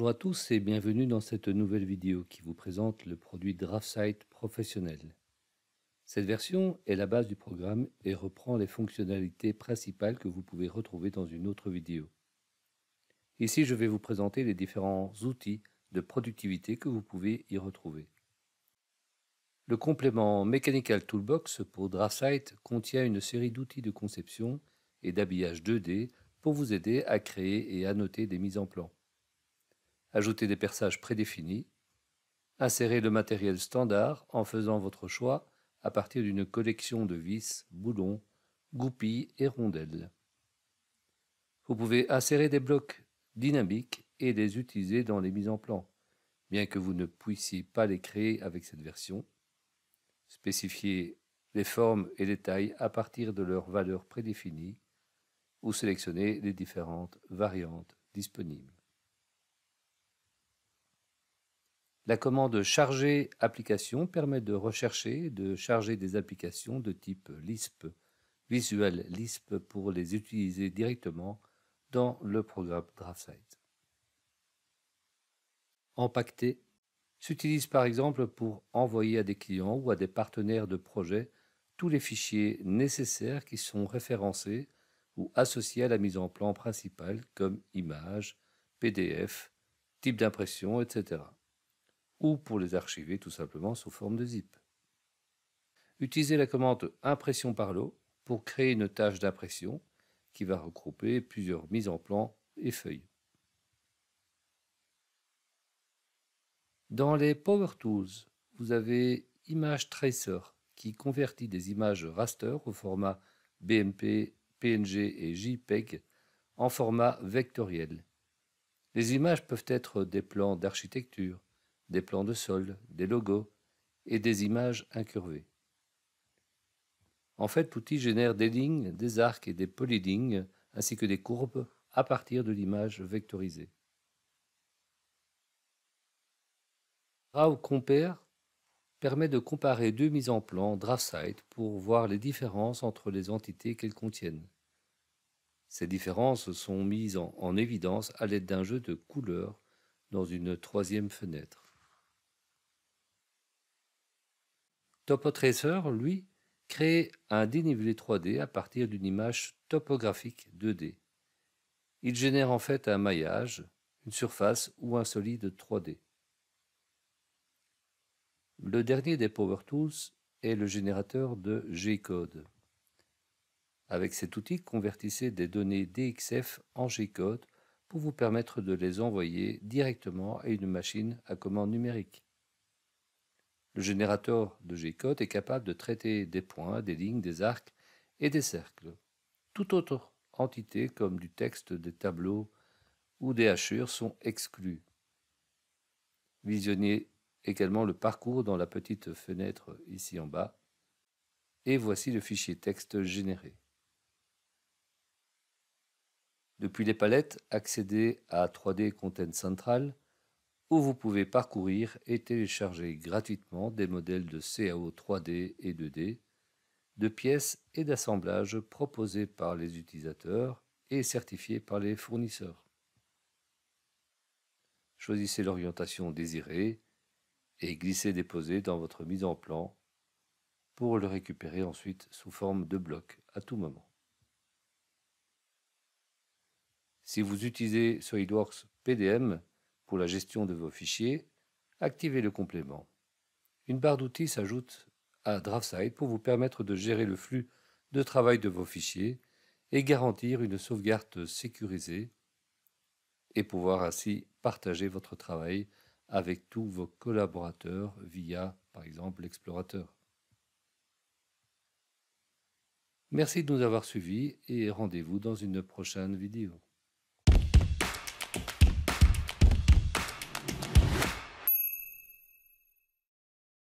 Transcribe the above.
Bonjour à tous et bienvenue dans cette nouvelle vidéo qui vous présente le produit DraftSight professionnel. Cette version est la base du programme et reprend les fonctionnalités principales que vous pouvez retrouver dans une autre vidéo. Ici, je vais vous présenter les différents outils de productivité que vous pouvez y retrouver. Le complément Mechanical Toolbox pour DraftSight contient une série d'outils de conception et d'habillage 2D pour vous aider à créer et à noter des mises en plan. Ajoutez des perçages prédéfinis. Insérez le matériel standard en faisant votre choix à partir d'une collection de vis, boulons, goupilles et rondelles. Vous pouvez insérer des blocs dynamiques et les utiliser dans les mises en plan, bien que vous ne puissiez pas les créer avec cette version. Spécifiez les formes et les tailles à partir de leurs valeurs prédéfinies ou sélectionnez les différentes variantes disponibles. La commande charger application permet de rechercher et de charger des applications de type Lisp, Visual Lisp pour les utiliser directement dans le programme DraftSight. Empacter » s'utilise par exemple pour envoyer à des clients ou à des partenaires de projet tous les fichiers nécessaires qui sont référencés ou associés à la mise en plan principale comme images, PDF, type d'impression, etc ou pour les archiver tout simplement sous forme de zip. Utilisez la commande impression par lot pour créer une tâche d'impression qui va regrouper plusieurs mises en plan et feuilles. Dans les Power Tools, vous avez Image Tracer qui convertit des images raster au format BMP, PNG et JPEG en format vectoriel. Les images peuvent être des plans d'architecture, des plans de sol, des logos et des images incurvées. En fait, l'outil génère des lignes, des arcs et des polylignes, ainsi que des courbes à partir de l'image vectorisée. Draw Compare permet de comparer deux mises en plan DraftSight pour voir les différences entre les entités qu'elles contiennent. Ces différences sont mises en évidence à l'aide d'un jeu de couleurs dans une troisième fenêtre. TopoTracer, lui, crée un dénivelé 3D à partir d'une image topographique 2D. Il génère en fait un maillage, une surface ou un solide 3D. Le dernier des Power Tools est le générateur de G-code. Avec cet outil, convertissez des données DXF en G-code pour vous permettre de les envoyer directement à une machine à commande numérique. Le générateur de G-code est capable de traiter des points, des lignes, des arcs et des cercles. Toute autre entité, comme du texte, des tableaux ou des hachures, sont exclues. Visionnez également le parcours dans la petite fenêtre ici en bas. Et voici le fichier texte généré. Depuis les palettes, accédez à 3D Content Central, où vous pouvez parcourir et télécharger gratuitement des modèles de CAO 3D et 2D, de pièces et d'assemblages proposés par les utilisateurs et certifiés par les fournisseurs. Choisissez l'orientation désirée et glissez-déposez dans votre mise en plan pour le récupérer ensuite sous forme de bloc à tout moment. Si vous utilisez SolidWorks PDM, pour la gestion de vos fichiers, activez le complément. Une barre d'outils s'ajoute à DraftSight pour vous permettre de gérer le flux de travail de vos fichiers et garantir une sauvegarde sécurisée et pouvoir ainsi partager votre travail avec tous vos collaborateurs via, par exemple, l'explorateur. Merci de nous avoir suivis et rendez-vous dans une prochaine vidéo.